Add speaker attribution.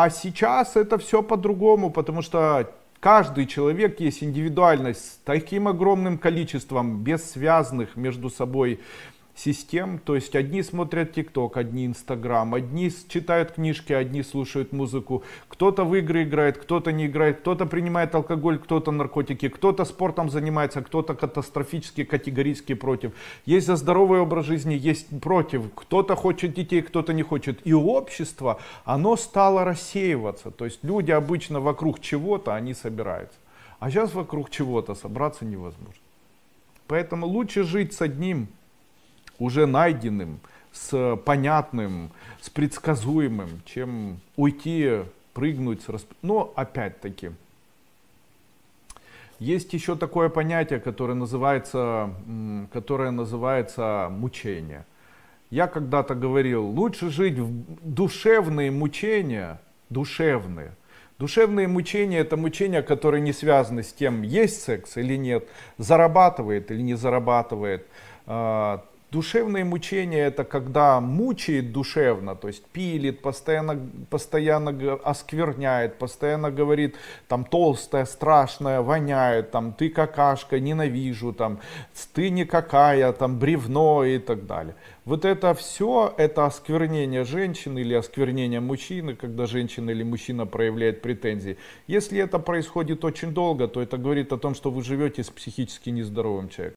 Speaker 1: А сейчас это все по-другому, потому что каждый человек есть индивидуальность с таким огромным количеством бессвязных между собой систем. То есть одни смотрят ТикТок, одни Инстаграм, одни читают книжки, одни слушают музыку. Кто-то в игры играет, кто-то не играет, кто-то принимает алкоголь, кто-то наркотики, кто-то спортом занимается, кто-то катастрофически, категорически против. Есть за здоровый образ жизни, есть против. Кто-то хочет детей, кто-то не хочет. И общество, оно стало рассеиваться. То есть люди обычно вокруг чего-то, они собираются. А сейчас вокруг чего-то собраться невозможно. Поэтому лучше жить с одним, уже найденным, с понятным, с предсказуемым, чем уйти, прыгнуть. Расп... Но опять-таки, есть еще такое понятие, которое называется, которое называется мучение. Я когда-то говорил, лучше жить в душевные мучения, душевные. Душевные мучения – это мучения, которые не связаны с тем, есть секс или нет, зарабатывает или не зарабатывает, а, Душевные мучения это когда мучает душевно, то есть пилит, постоянно, постоянно оскверняет, постоянно говорит, там толстая, страшная, воняет, там ты какашка, ненавижу, там ты никакая, там бревно и так далее. Вот это все, это осквернение женщины или осквернение мужчины, когда женщина или мужчина проявляет претензии. Если это происходит очень долго, то это говорит о том, что вы живете с психически нездоровым человеком.